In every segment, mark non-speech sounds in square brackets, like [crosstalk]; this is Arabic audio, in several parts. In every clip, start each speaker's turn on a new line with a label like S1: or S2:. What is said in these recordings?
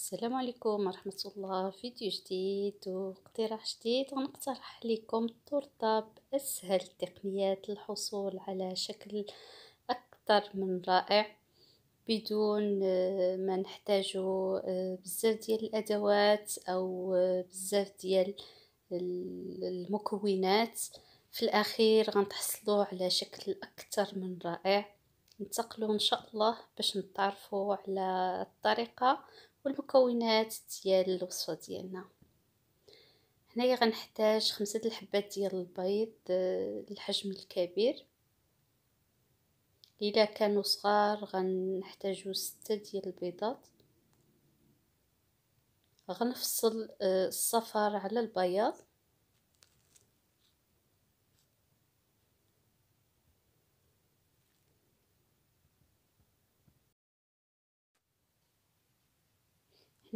S1: السلام عليكم ورحمة الله فيديو جديد واقتراح جديد غنقترح لكم التورتة بأسهل التقنيات للحصول على شكل أكثر من رائع بدون آه، ما نحتاجو آه، بزاف ديال الأدوات أو آه، بزاف ديال المكونات في الأخير غنتحصلوا على شكل أكثر من رائع نتقلوا إن شاء الله باش نتعرفوا على الطريقة والمكونات ديال الوصفه ديالنا هنايا غنحتاج خمسة الحبات ديال البيض آه، الحجم الكبير الا كانوا صغار غنحتاجو ستة ديال البيضات غنفصل آه، الصفار على البياض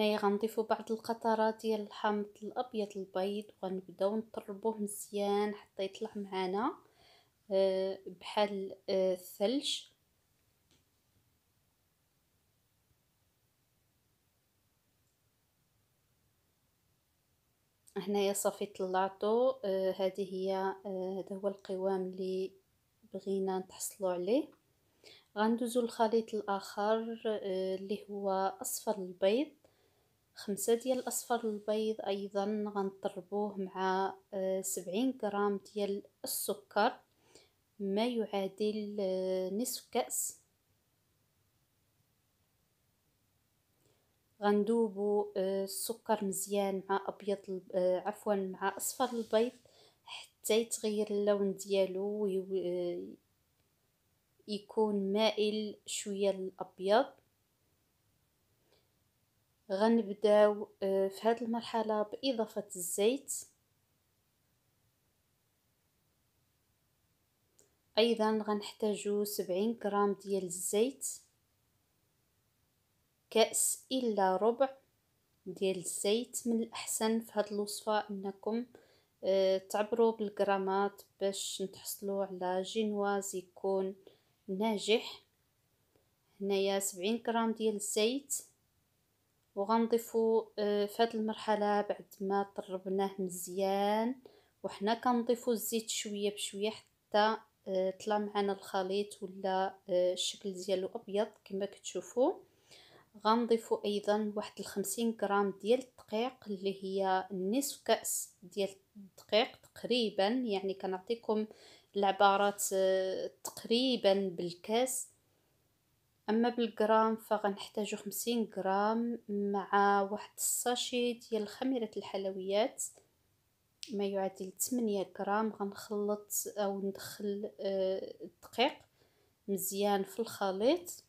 S1: هنايا غنضيفو بعض القطرات ديال الحامض الابيض البيض وغنبداو نطربوه مزيان حتى يطلع معانا آه، بحال آه، الثلج هنايا صافي طلعتو آه، هذه هي هذا هو القوام اللي بغينا نتحصلوا عليه غندوزو للخليط الاخر اللي هو اصفر البيض خمسة ديال الأصفر البيض أيضا غنضربوه مع آه، سبعين غرام ديال السكر ما يعادل آه، نصف كأس غندوبو آه، السكر مزيان مع أبيض عفوا مع أصفر البيض حتى يتغير اللون ديالو يكون مائل شوية للأبيض غنبداو آه، في هذه المرحله باضافه الزيت ايضا غنحتاجو سبعين غرام ديال الزيت كاس الا ربع ديال الزيت من الاحسن في هذه الوصفه انكم آه، تعبروا بالغرامات باش نتحصلوا على جينواز يكون ناجح هنايا سبعين غرام ديال الزيت وغنضيفو آه، في هذه المرحله بعد ما طربناه مزيان وحنا كنضيفو الزيت شويه بشويه حتى آه، طلع معنا الخليط ولا آه، الشكل ديالو ابيض كما كتشوفوا غنضيفو ايضا واحد الخمسين غرام ديال الدقيق اللي هي نصف كاس ديال الدقيق تقريبا يعني كنعطيكم العبارات تقريبا بالكاس اما بالجرام فغنحتاجو خمسين غرام مع واحد الساشي ديال خميرة الحلويات ما يعادل تمنية غرام غنخلط او ندخل آه، الدقيق مزيان في الخليط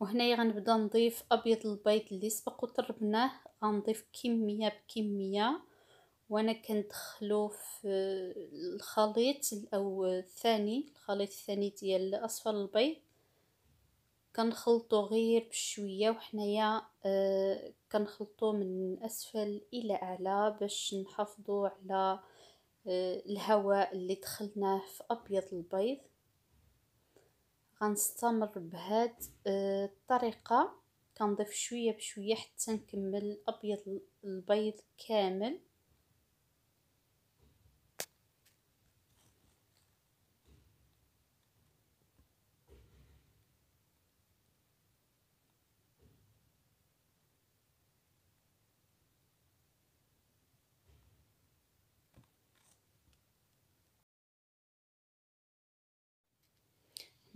S1: وهنا غنبدا نضيف ابيض البيض اللي سبق وطربناه غنضيف كميه بكميه وانا كندخلو في الخليط او الثاني الخليط الثاني ديال اصفر البيض كنخلطو غير بشويه وحنايا آه كنخلطو من اسفل الى اعلى باش نحافظو على آه الهواء اللي دخلناه في ابيض البيض غنستمر بهاد آه الطريقه كنضيف شويه بشويه حتى نكمل ابيض البيض كامل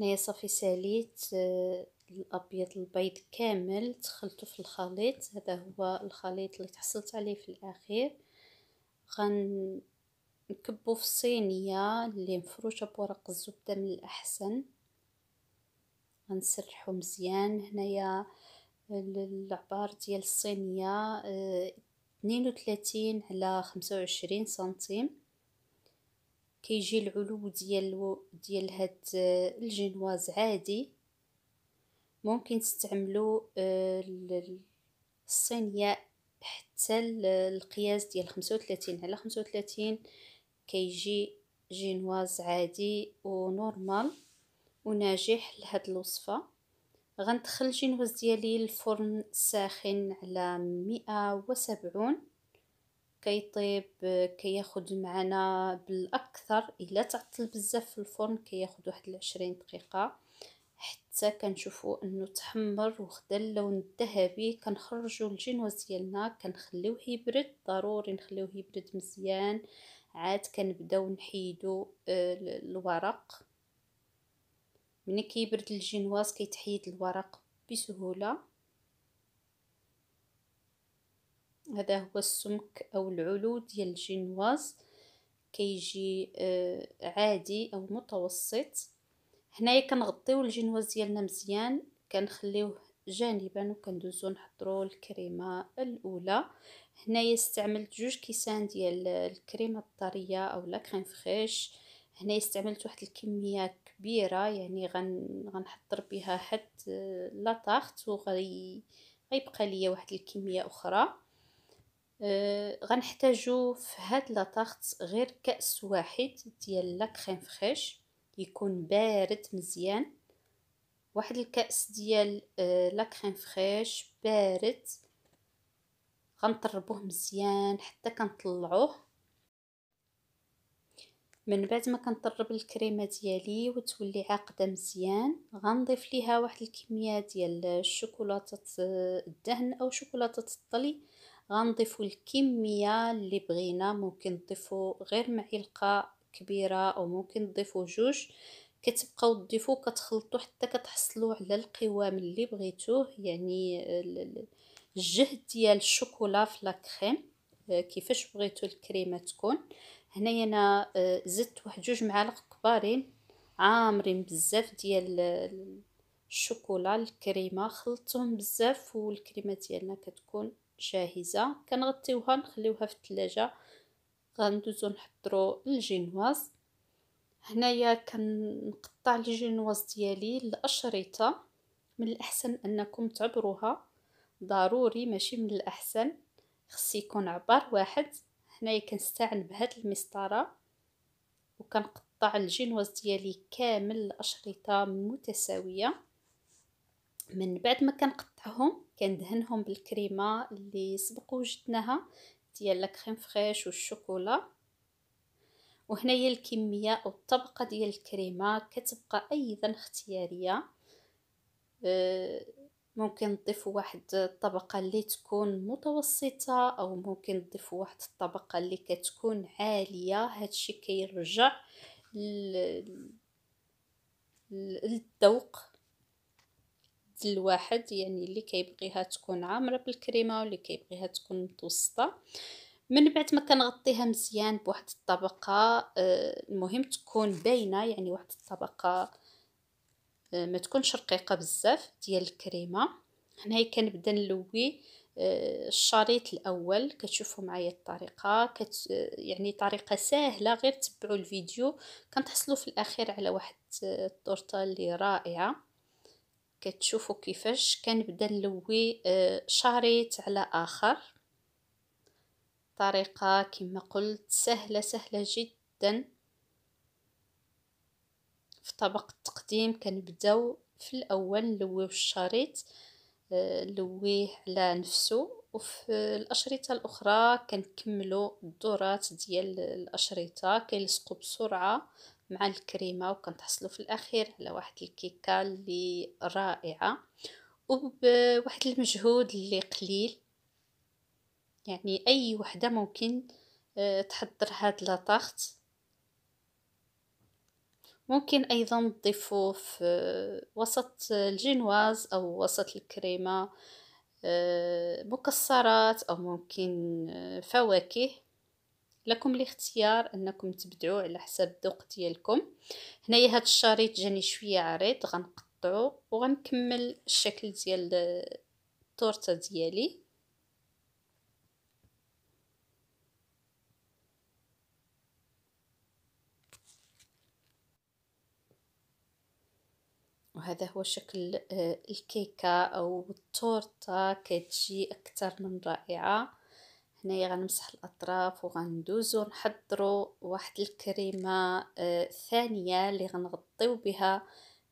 S1: هنايا صافي ساليت آه، الابيض البيض كامل دخلته في الخليط هذا هو الخليط اللي تحصلت عليه في الاخير غنكبو في الصينيه اللي مفروشه بورق الزبده من الاحسن غنسرحو مزيان هنايا العبار ديال الصينيه 32 آه، على 25 سنتيم كيجي العلو ديال ديال هاد آه، الجينواز عادي ممكن تستعملوا آه، الصينيه حتى القياس ديال 35 على 35 كيجي جينواز عادي ونورمال وناجح لهاد الوصفه غندخل الجينواز ديالي للفرن ساخن على 170 كيطيب كياخد معنا بالاكثر الا تعطل بزاف في الفرن كياخد واحد العشرين دقيقه حتى كنشوفوا انه تحمر وخدا اللون الذهبي كنخرجوا الجينوز ديالنا كنخليوه يبرد ضروري نخليوه يبرد مزيان عاد كنبداو نحيدو آه، الورق ملي كيبرد الجينواز كيتحيد الورق بسهوله هذا هو السمك او العلو ديال الجينواز كيجي آه عادي او متوسط هنايا كنغطيو الجينواز ديالنا مزيان كنخليوه جانبا وكندوزو نحضرو الكريمه الاولى هنايا استعملت جوج كيسان ديال الكريمه الطريه او لا كريم فريش هنايا استعملت واحد الكميه كبيره يعني غن غنحضر بها حد آه، لا طارت وغي غيبقى ليا واحد الكميه اخرى آه، غنحتاجو في هاد لاطارت غير كاس واحد ديال لا كريم فريش يكون بارد مزيان واحد الكاس ديال آه، لا كريم فريش بارد غنطربوه مزيان حتى كنطلعوه من بعد ما كنطرب الكريمه ديالي وتولي عاقده مزيان غنضيف ليها واحد الكميه ديال شوكولاته آه، الدهن او شوكولاته الطلي غنضيفو الكمية اللي بغينا ممكن تضيفو غير معلقة كبيرة او ممكن تضيفو جوج كتبقاو تضيفو كتخلطو حتى كتحصلو على القوام اللي بغيتوه يعني الجهد ديال الشوكولا في لا كريم آه، كيفاش بغيتو الكريمه تكون هنايا انا آه، زدت واحد جوج معالق كبارين عامرين بزاف ديال الشوكولا الكريمه خلطتهم بزاف والكريمه ديالنا كتكون جاهزه كنغطيوها نخليوها في التلاجة غندوزو نحضرو الجينواز هنايا كنقطع الجينواز ديالي الاشرطه من الاحسن انكم تعبروها ضروري ماشي من الاحسن خص يكون عبار واحد هنايا كنستعن بهاد المسطره وكنقطع الجينواز ديالي كامل الاشرطه متساويه من بعد ما كنقطعهم كندهنهم بالكريمه اللي سبق وجدناها ديال لا كريم فريش والشوكولا وهنايا الكميه او الطبقه ديال الكريمه كتبقى ايضا اختياريه آه، ممكن تضيف واحد الطبقه اللي تكون متوسطه او ممكن تضيف واحد الطبقه اللي كتكون عاليه هادشي كيرجع للذوق الواحد يعني اللي كيبغيها تكون عامره بالكريمه واللي كيبغيها تكون متوسطه من بعد ما كنغطيها مزيان بواحد الطبقه آه، المهم تكون باينه يعني واحد الطبقه آه، ما تكونش رقيقه بزاف ديال الكريمه هنايا كنبدا نلوي آه، الشريط الاول كتشوفوا معايا الطريقه كت يعني طريقه سهله غير تبعوا الفيديو كنتحصلوا في الاخير على واحد التورته اللي رائعه كتشوفوا كيفاش كنبدا نلوي آه، شريط على اخر طريقه كما قلت سهله سهله جدا في طبق التقديم كنبداو في الاول نلويو الشريط آه، نلويه على نفسه وفي الاشرطه الاخرى كنكملوا الدورات ديال الاشرطه كيلصقوا بسرعه مع الكريمة وكنتحصلوا في الأخير على واحد الكيكة اللي رائعة وبواحد المجهود اللي قليل يعني أي وحدة ممكن آه، تحضر هاد لاطاخت ممكن أيضا تضيفوا في وسط الجينواز أو وسط الكريمة آه، مكسرات أو ممكن آه، فواكه لكم الاختيار انكم تبدعوا على حسب الذوق ديالكم هنايا هاد الشريط جاني شويه عريض غنقطعو وغنكمل الشكل ديال التورته ديالي وهذا هو شكل آه، الكيكه او التورته كتجي اكثر من رائعه هنايا غنمسح الاطراف وغندوزو نحضرو واحد الكريمه آه، ثانيه اللي غنغطيو بها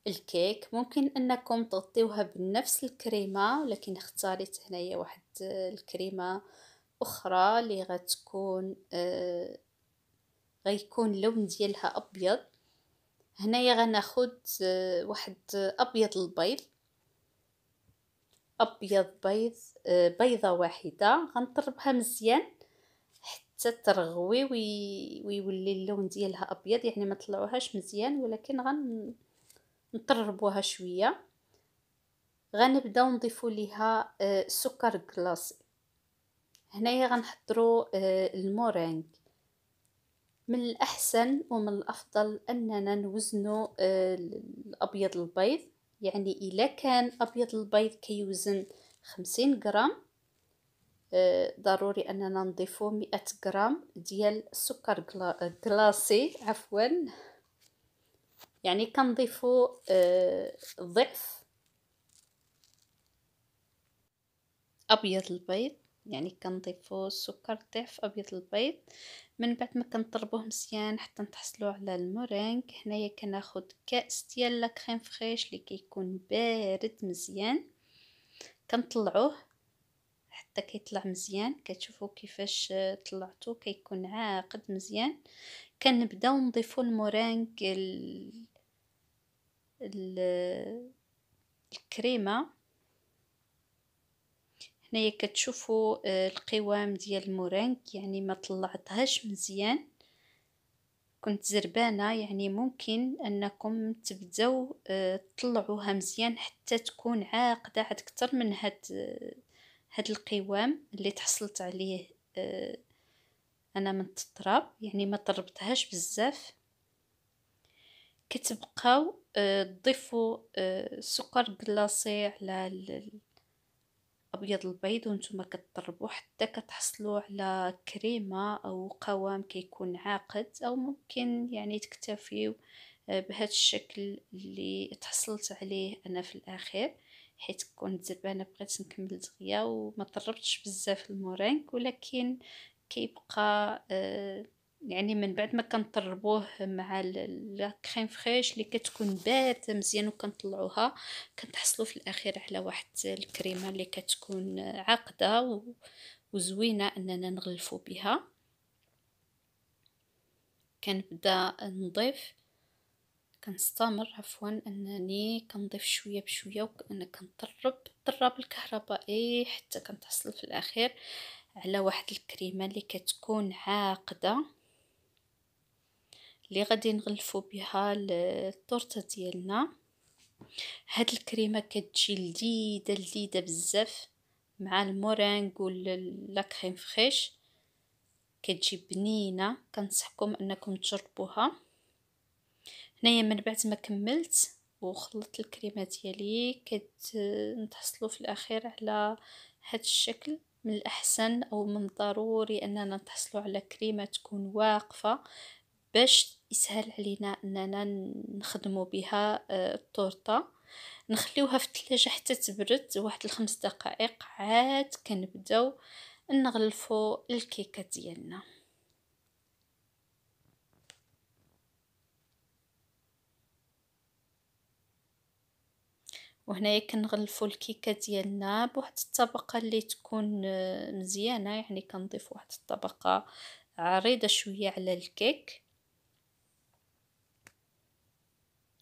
S1: الكيك ممكن انكم تغطيوها بنفس الكريمه لكن اختاريت هنايا واحد آه، الكريمه اخرى اللي غتكون آه، غيكون اللون ديالها ابيض هنايا غناخد واحد ابيض البيض ابيض بيض آه، بيضه واحده غنطربها مزيان حتى ترغوي ويولي اللون ديالها ابيض يعني ما طلعوهاش مزيان ولكن غنطربوها شويه غنبداو نضيفوا ليها آه، سكر كلاصي هنايا غنحضروا آه، المورينغ من الاحسن ومن الافضل اننا نوزنوا الابيض البيض يعني إلا كان أبيض البيض كيوزن خمسين غرام آه، ضروري أننا نضيفو مئة غرام ديال السكر كلاصي عفوا يعني كنضيفو آه، ضعف أبيض البيض يعني كنضيفو السكر ضعف أبيض البيض من بعد ما كنضربوه مزيان حتى نتحصلوا على المورينغ هنايا كناخد كاس ديال لا كريم فريش اللي كيكون بارد مزيان كنطلعوه حتى كيطلع مزيان كتشوفوا كيفاش طلعتو كيكون عاقد مزيان كنبداو نضيفوا المورينغ ال... ال... الكريمه هنايا كتشوفوا آه، القوام ديال المورانك يعني ما طلعتهاش مزيان كنت زربانه يعني ممكن انكم تبداو آه، تطلعوها مزيان حتى تكون عاقده عاد اكثر من هاد هاد القوام اللي تحصلت عليه آه، انا من التراب يعني ما طربتهاش بزاف كتبقاو تضيفوا سكر كلاصي على أبيض البيض وانتم كتضربوا حتى كتحصلوا على كريمة أو قوام كيكون عاقد أو ممكن يعني تكتفيوا آه، بهذا الشكل اللي تحصلت عليه أنا في الأخير حيت كنت زربانة بغيت نكمل دغيا وما ضربتش بزاف المورينك ولكن كيبقى أه يعني من بعد ما كنطربوه مع لا كريم فريش اللي كتكون بات مزيان وكنطلعوها كنتحصلوا في الاخير على واحد الكريمه اللي كتكون عاقده وزوينه اننا نغلفو بها كنبدا نضيف كنستمر عفوا انني كنضيف شويه بشويه وانا كنطرب الطراب الكهربائي حتى كنتحصل في الاخير على واحد الكريمه اللي كتكون عاقده اللي غادي نغلفو بها التورته ديالنا هاد الكريمه كتجي لذيذه لذيذه بزاف مع المورينغ ولا كريم فريش كتجي بنينه كنصحكم انكم تجربوها هنايا من بعد ما كملت وخلطت الكريمه ديالي كنتحصلوا في الاخير على هاد الشكل من الاحسن او من الضروري اننا نتحصلوا على كريمه تكون واقفه باش يسهل علينا اننا نخدمو بها آه، الطورطه نخليوها في الثلاجه حتى تبرد واحد الخمس دقائق عاد كنبداو نغلفو الكيكه ديالنا وهنايا كنغلفو الكيكه ديالنا بواحد الطبقه اللي تكون آه، مزيانه يعني كنضيف واحد الطبقه عريضه شويه على الكيك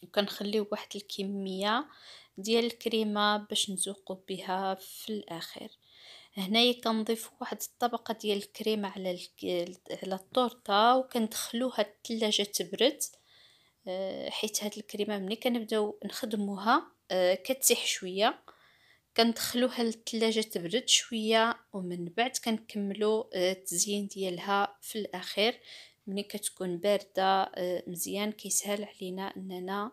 S1: وكنخليو واحد الكميه ديال الكريمه باش نزوقو بها في الاخر هنايا كنضيف واحد الطبقه ديال الكريمه على على الطورطه وكندخلوها الثلاجه تبرد آه، حيت هاد الكريمه ملي كنبداو نخدموها آه، كتسيح شويه كندخلوها للثلاجه تبرد شويه ومن بعد كنكملوا آه، التزيين ديالها في الاخير ملي كتكون باردة آه، مزيان كيسهل علينا اننا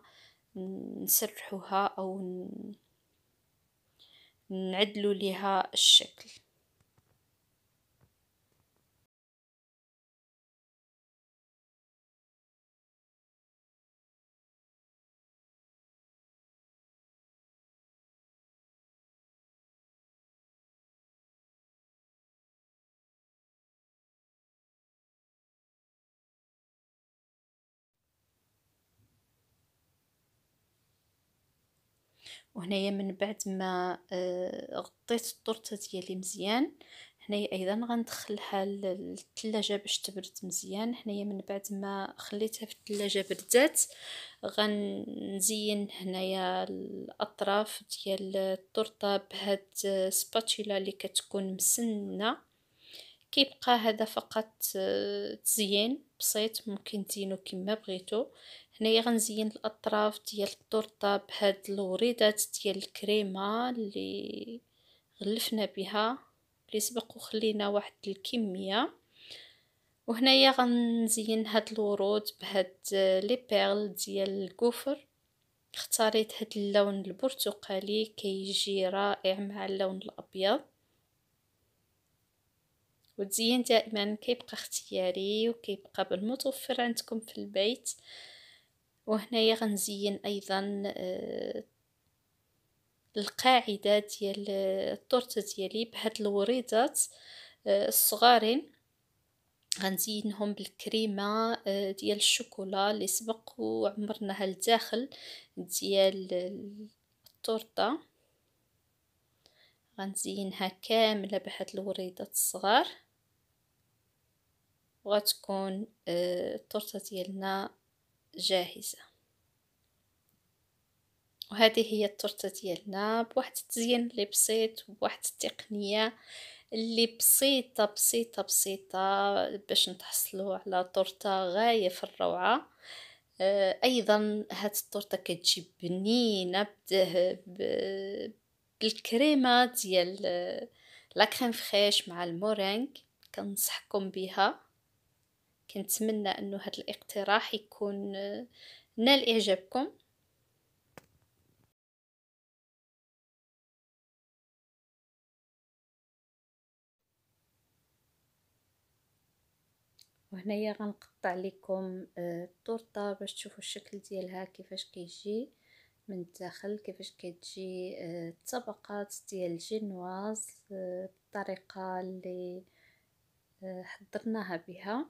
S1: نسرحوها او نعدلو ليها الشكل وهنايا من بعد ما آه، غطيت الطرطه ديالي مزيان هنايا ايضا غندخلها للثلاجه باش تبرد مزيان هنايا من بعد ما خليتها في الثلاجه بردات غنزين هنايا الاطراف ديال الطرطه بهاد سباتولا اللي كتكون مسنه كيبقى هذا فقط آه، تزيين بسيط ممكن تزينو كما بغيتو هنايا غنزين الاطراف ديال الطورطه بهاد الوريدات ديال الكريمه اللي غلفنا بها اللي سبق وخلينا واحد الكميه وهنايا غنزين هاد الورود بهاد لي بيرل ديال الكفر اختاريت هاد اللون البرتقالي كيجي رائع مع اللون الابيض والتزيين دائما كيبقى اختياري وكيبقى بالمتوفر عندكم في البيت وهنايا غنزين ايضا آه، القاعده ديال آه، التورته ديالي بهاد الوريدات آه، الصغارين غنزينهم بالكريمه ديال الشوكولا اللي سبق وعمرناها لداخل ديال التورته غنزينها كامله بهاد الوريدات الصغار وغتكون التورته ديالنا جاهزة وهذه هي التورته ديالنا بواحد التزيين اللي بسيط وواحد التقنيه اللي بسيطه بسيطه بسيطه باش نتحصلوا على تورته غايه في الروعه آه ايضا هاد التورته كتجي بنينه بالكريمه ديال آه، لا كريم فريش مع المورينغ كنصحكم بها كنتمنى انه هذا الاقتراح يكون آه، نال اعجابكم وهنايا غنقطع لكم آه، التورته باش تشوفوا الشكل ديالها كيفاش كيجي من الداخل كيفاش كتجي آه، الطبقات ديال الجينواز بالطريقه اللي حضرناها بها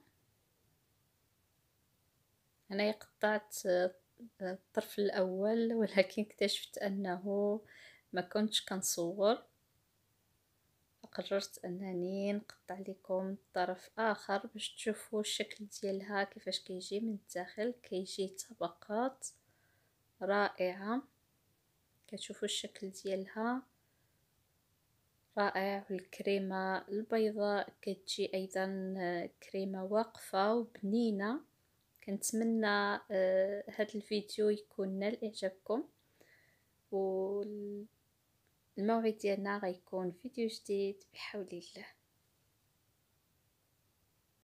S1: انا قطعت آه، الطرف الاول [laughs] ولكن اكتشفت انه ما كنتش كنصور قررت انني نقطع لكم طرف اخر باش تشوفوا الشكل ديالها كيفاش كيجي من الداخل كيجي طبقات رائعه كتشوفوا الشكل ديالها رائع والكريمه البيضاء كتجي ايضا آه، كريمه واقفه وبنينه كنتمنى هذا آه، الفيديو يكون نال اعجابكم والموعد ديالنا غيكون فيديو جديد بحول الله